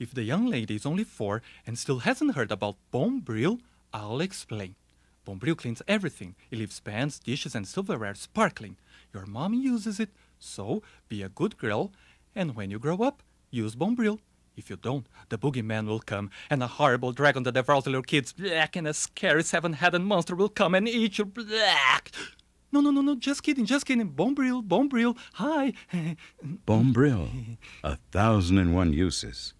If the young lady is only four and still hasn't heard about Bombril, I'll explain. Bombril cleans everything. It leaves pans, dishes, and silverware sparkling. Your mom uses it, so be a good girl, and when you grow up, use Bombril. If you don't, the boogeyman will come, and a horrible dragon that devours little kids, black, and a scary seven-headed monster will come and eat you, black. No, no, no, no, just kidding, just kidding. Bombril, Bombril, hi. Bombril, a thousand and one uses.